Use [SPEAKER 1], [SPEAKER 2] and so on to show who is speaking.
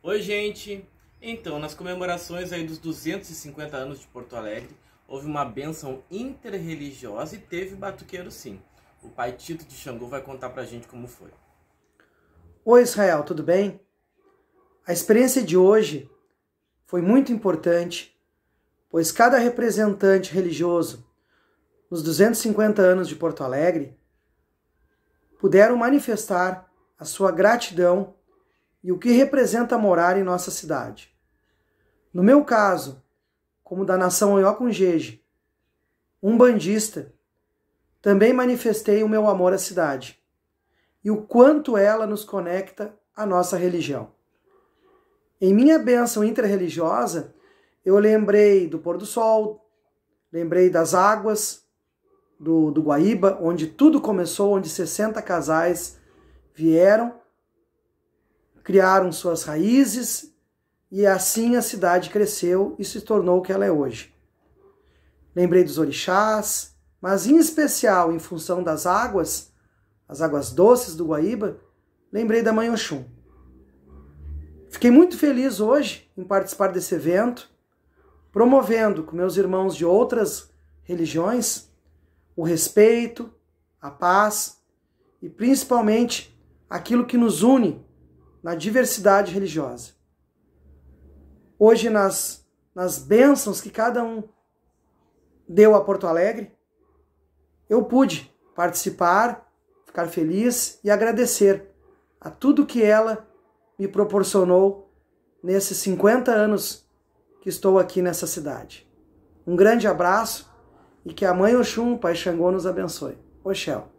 [SPEAKER 1] Oi, gente! Então, nas comemorações aí dos 250 anos de Porto Alegre, houve uma benção interreligiosa e teve batuqueiro sim. O pai Tito de Xangô vai contar pra gente como foi.
[SPEAKER 2] Oi, Israel, tudo bem? A experiência de hoje foi muito importante, pois cada representante religioso nos 250 anos de Porto Alegre puderam manifestar a sua gratidão e o que representa morar em nossa cidade. No meu caso, como da nação Oiocungeje, um bandista, também manifestei o meu amor à cidade e o quanto ela nos conecta à nossa religião. Em minha bênção interreligiosa, eu lembrei do pôr do sol, lembrei das águas do, do Guaíba, onde tudo começou, onde 60 casais vieram criaram suas raízes e assim a cidade cresceu e se tornou o que ela é hoje. Lembrei dos orixás, mas em especial em função das águas, as águas doces do Guaíba, lembrei da Mãe Oxum. Fiquei muito feliz hoje em participar desse evento, promovendo com meus irmãos de outras religiões o respeito, a paz e principalmente aquilo que nos une na diversidade religiosa. Hoje, nas, nas bênçãos que cada um deu a Porto Alegre, eu pude participar, ficar feliz e agradecer a tudo que ela me proporcionou nesses 50 anos que estou aqui nessa cidade. Um grande abraço e que a Mãe Oxum, Pai Xangô, nos abençoe. Oxel.